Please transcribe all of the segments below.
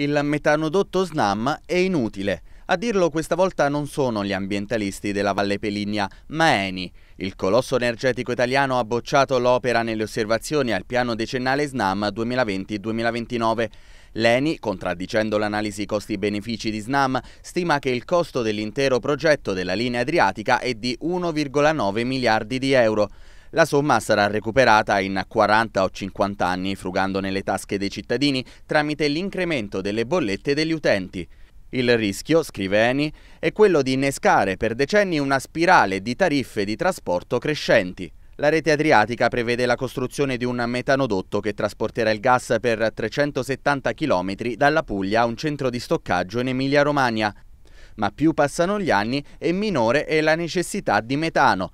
Il metanodotto SNAM è inutile. A dirlo questa volta non sono gli ambientalisti della Valle Peligna, ma Eni. Il colosso energetico italiano ha bocciato l'opera nelle osservazioni al piano decennale SNAM 2020-2029. L'ENI, contraddicendo l'analisi costi-benefici di SNAM, stima che il costo dell'intero progetto della linea adriatica è di 1,9 miliardi di euro. La somma sarà recuperata in 40 o 50 anni frugando nelle tasche dei cittadini tramite l'incremento delle bollette degli utenti. Il rischio, scrive Eni, è quello di innescare per decenni una spirale di tariffe di trasporto crescenti. La rete adriatica prevede la costruzione di un metanodotto che trasporterà il gas per 370 km dalla Puglia a un centro di stoccaggio in Emilia-Romagna. Ma più passano gli anni e minore è la necessità di metano.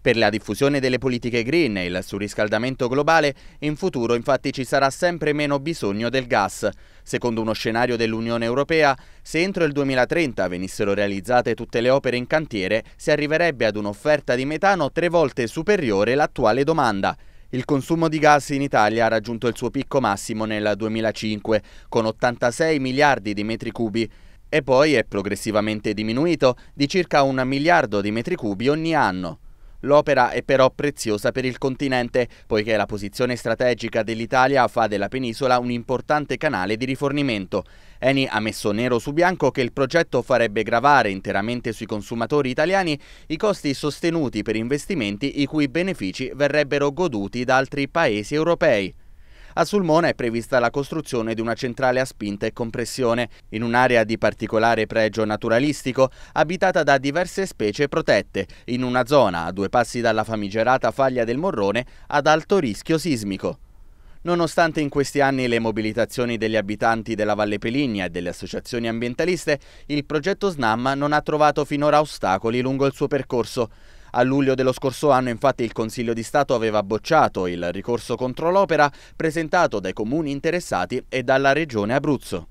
Per la diffusione delle politiche green e il surriscaldamento globale, in futuro infatti ci sarà sempre meno bisogno del gas. Secondo uno scenario dell'Unione Europea, se entro il 2030 venissero realizzate tutte le opere in cantiere, si arriverebbe ad un'offerta di metano tre volte superiore l'attuale domanda. Il consumo di gas in Italia ha raggiunto il suo picco massimo nel 2005, con 86 miliardi di metri cubi, e poi è progressivamente diminuito di circa un miliardo di metri cubi ogni anno. L'opera è però preziosa per il continente, poiché la posizione strategica dell'Italia fa della penisola un importante canale di rifornimento. Eni ha messo nero su bianco che il progetto farebbe gravare interamente sui consumatori italiani i costi sostenuti per investimenti i cui benefici verrebbero goduti da altri paesi europei. A Sulmona è prevista la costruzione di una centrale a spinta e compressione, in un'area di particolare pregio naturalistico, abitata da diverse specie protette, in una zona a due passi dalla famigerata faglia del Morrone ad alto rischio sismico. Nonostante in questi anni le mobilitazioni degli abitanti della Valle Peligna e delle associazioni ambientaliste, il progetto SNAM non ha trovato finora ostacoli lungo il suo percorso. A luglio dello scorso anno infatti il Consiglio di Stato aveva bocciato il ricorso contro l'opera presentato dai comuni interessati e dalla Regione Abruzzo.